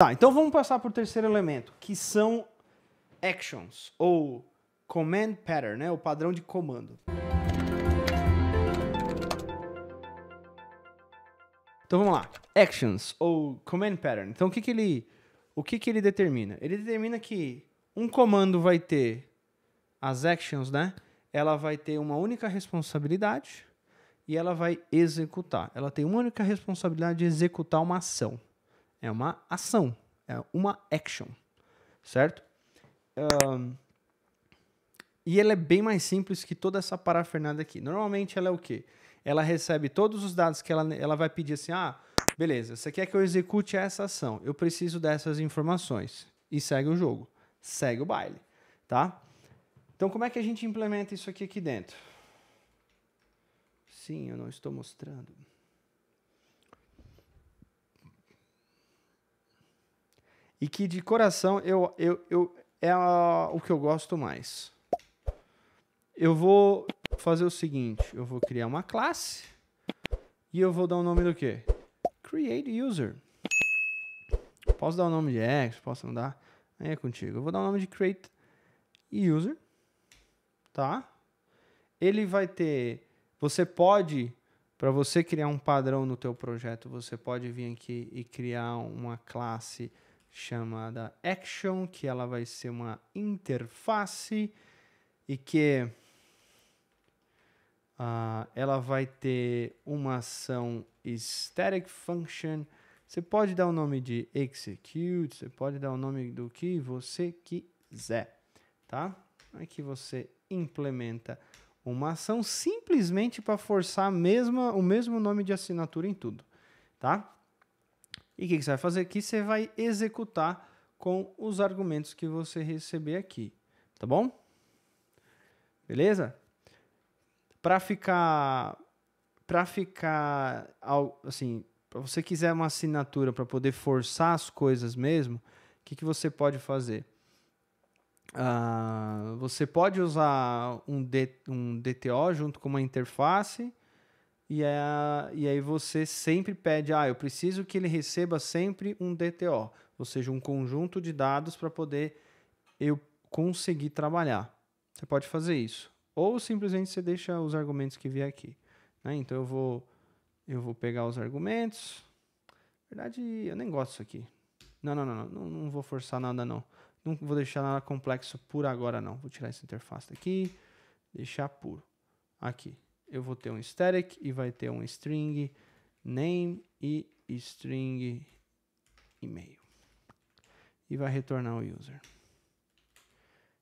Tá, então vamos passar para o terceiro elemento, que são actions, ou command pattern, né? o padrão de comando. Então vamos lá, actions, ou command pattern. Então o que, que, ele, o que, que ele determina? Ele determina que um comando vai ter as actions, né? Ela vai ter uma única responsabilidade e ela vai executar. Ela tem uma única responsabilidade de executar uma ação. É uma ação. É uma action. Certo? Um, e ela é bem mais simples que toda essa parafernada aqui. Normalmente ela é o quê? Ela recebe todos os dados que ela, ela vai pedir assim, ah, beleza, você quer que eu execute essa ação, eu preciso dessas informações. E segue o jogo, segue o baile, tá? Então como é que a gente implementa isso aqui aqui dentro? Sim, eu não estou mostrando. e que de coração eu, eu, eu é a, ah, o que eu gosto mais. Eu vou fazer o seguinte, eu vou criar uma classe e eu vou dar o um nome do quê? Create User. Posso dar o um nome de X, posso não dar? Aí é contigo. Eu vou dar o um nome de Create User, tá? Ele vai ter, você pode para você criar um padrão no teu projeto, você pode vir aqui e criar uma classe chamada Action, que ela vai ser uma interface e que uh, ela vai ter uma ação static function. Você pode dar o nome de execute, você pode dar o nome do que você quiser, tá? Aqui é você implementa uma ação simplesmente para forçar mesma, o mesmo nome de assinatura em tudo, tá? E o que, que você vai fazer aqui? Você vai executar com os argumentos que você receber aqui, tá bom? Beleza? Para ficar para ficar assim, para você quiser uma assinatura para poder forçar as coisas mesmo, o que, que você pode fazer? Ah, você pode usar um, D, um DTO junto com uma interface e, é, e aí você sempre pede, ah, eu preciso que ele receba sempre um DTO, ou seja, um conjunto de dados para poder eu conseguir trabalhar. Você pode fazer isso. Ou simplesmente você deixa os argumentos que vier aqui. Né? Então eu vou, eu vou pegar os argumentos. Na verdade, eu nem gosto disso aqui. Não, não, não, não, não vou forçar nada não. Não vou deixar nada complexo por agora não. Vou tirar essa interface daqui, deixar puro. Aqui, eu vou ter um static e vai ter um string name e string e-mail. E vai retornar o user.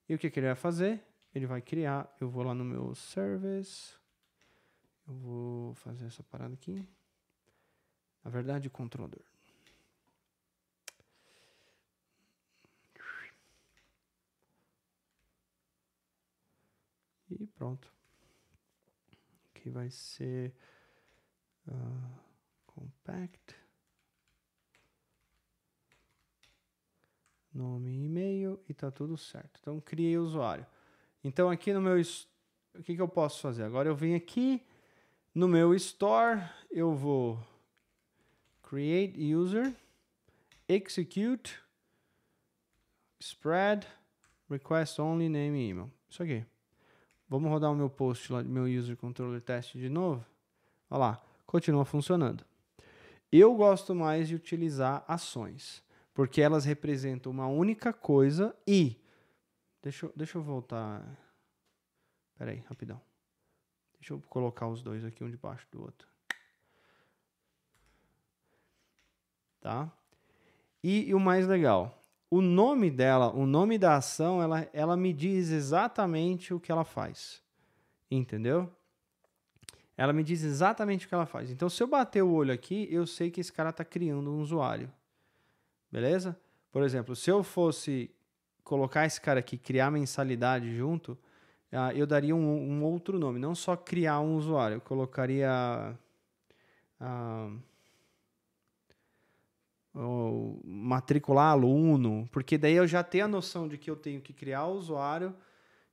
E o que, que ele vai fazer? Ele vai criar, eu vou lá no meu service, eu vou fazer essa parada aqui. Na verdade, controlador. E pronto que vai ser uh, compact, nome e e-mail e tá tudo certo. Então criei o usuário. Então aqui no meu o que, que eu posso fazer? Agora eu venho aqui no meu store, eu vou create user, execute, spread, request only, name e email. Isso aqui. Vamos rodar o meu post lá, meu user controller test de novo. Olha lá, continua funcionando. Eu gosto mais de utilizar ações, porque elas representam uma única coisa e. Deixa, deixa eu voltar. Peraí, aí, rapidão. Deixa eu colocar os dois aqui, um debaixo do outro. Tá? E, e o mais legal, o nome dela, o nome da ação, ela, ela me diz exatamente o que ela faz. Entendeu? Ela me diz exatamente o que ela faz. Então, se eu bater o olho aqui, eu sei que esse cara está criando um usuário. Beleza? Por exemplo, se eu fosse colocar esse cara aqui, criar mensalidade junto, ah, eu daria um, um outro nome. Não só criar um usuário, eu colocaria. Uh, matricular aluno, porque daí eu já tenho a noção de que eu tenho que criar o usuário.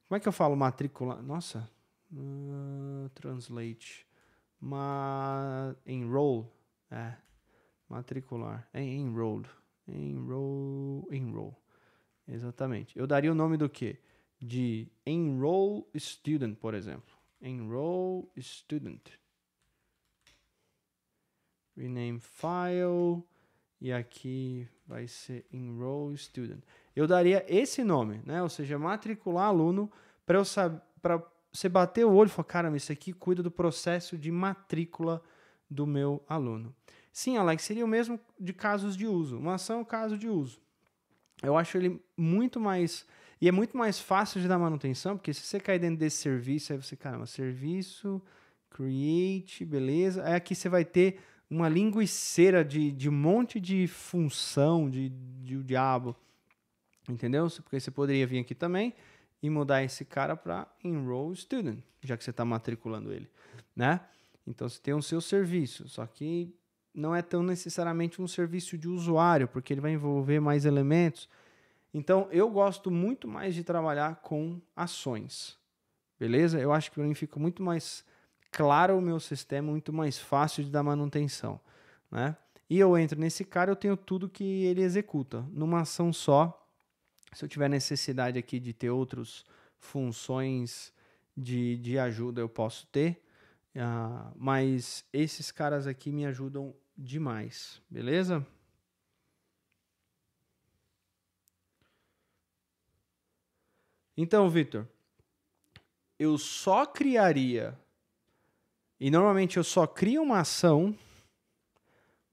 Como é que eu falo matricular? Nossa, uh, translate, Ma... enroll, é, matricular, é enrolled, enroll, enroll, exatamente. Eu daria o nome do quê? De enroll student, por exemplo, enroll student. Rename file e aqui vai ser Enroll Student. Eu daria esse nome, né? Ou seja, matricular aluno para eu saber. você bater o olho e falar, caramba, isso aqui cuida do processo de matrícula do meu aluno. Sim, Alex, seria o mesmo de casos de uso. Uma ação, caso de uso. Eu acho ele muito mais. E é muito mais fácil de dar manutenção, porque se você cair dentro desse serviço, aí você, caramba, serviço, create, beleza. Aí aqui você vai ter uma linguiceira de, de um monte de função de, de o diabo. Entendeu? Porque você poderia vir aqui também e mudar esse cara para enroll student, já que você está matriculando ele, né? Então você tem o seu serviço, só que não é tão necessariamente um serviço de usuário, porque ele vai envolver mais elementos. Então eu gosto muito mais de trabalhar com ações, beleza? Eu acho que para mim fica muito mais claro o meu sistema, muito mais fácil de dar manutenção, né? E eu entro nesse cara, eu tenho tudo que ele executa numa ação só. Se eu tiver necessidade aqui de ter outras funções de, de ajuda, eu posso ter. Uh, mas esses caras aqui me ajudam demais, beleza? Então, Vitor, eu só criaria e normalmente eu só crio uma ação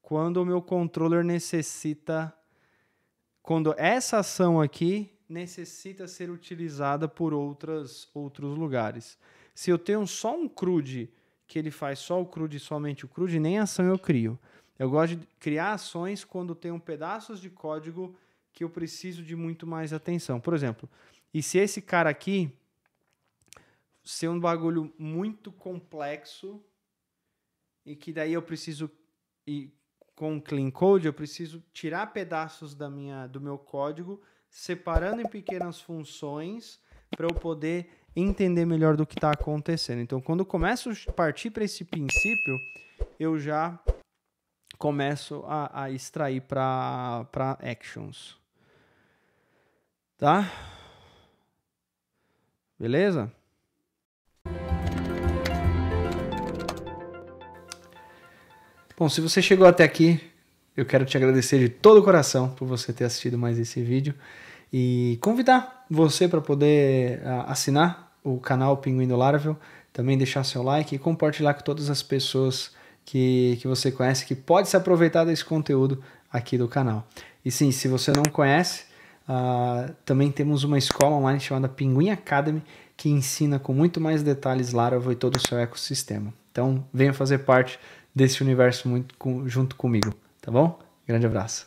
quando o meu controller necessita. Quando essa ação aqui necessita ser utilizada por outras, outros lugares. Se eu tenho só um CRUD, que ele faz só o CRUD e somente o CRUD, nem ação eu crio. Eu gosto de criar ações quando tenho pedaços de código que eu preciso de muito mais atenção. Por exemplo, e se esse cara aqui ser um bagulho muito complexo e que daí eu preciso e com o clean code eu preciso tirar pedaços da minha do meu código separando em pequenas funções para eu poder entender melhor do que está acontecendo. Então, quando eu começo a partir para esse princípio, eu já começo a, a extrair para actions. Tá? Beleza? Bom, se você chegou até aqui, eu quero te agradecer de todo o coração por você ter assistido mais esse vídeo e convidar você para poder assinar o canal Pinguim do Laravel, também deixar seu like e compartilhar com todas as pessoas que, que você conhece que pode se aproveitar desse conteúdo aqui do canal. E sim, se você não conhece, uh, também temos uma escola online chamada Pinguim Academy que ensina com muito mais detalhes Laravel e todo o seu ecossistema. Então, venha fazer parte desse universo muito com, junto comigo, tá bom? Grande abraço.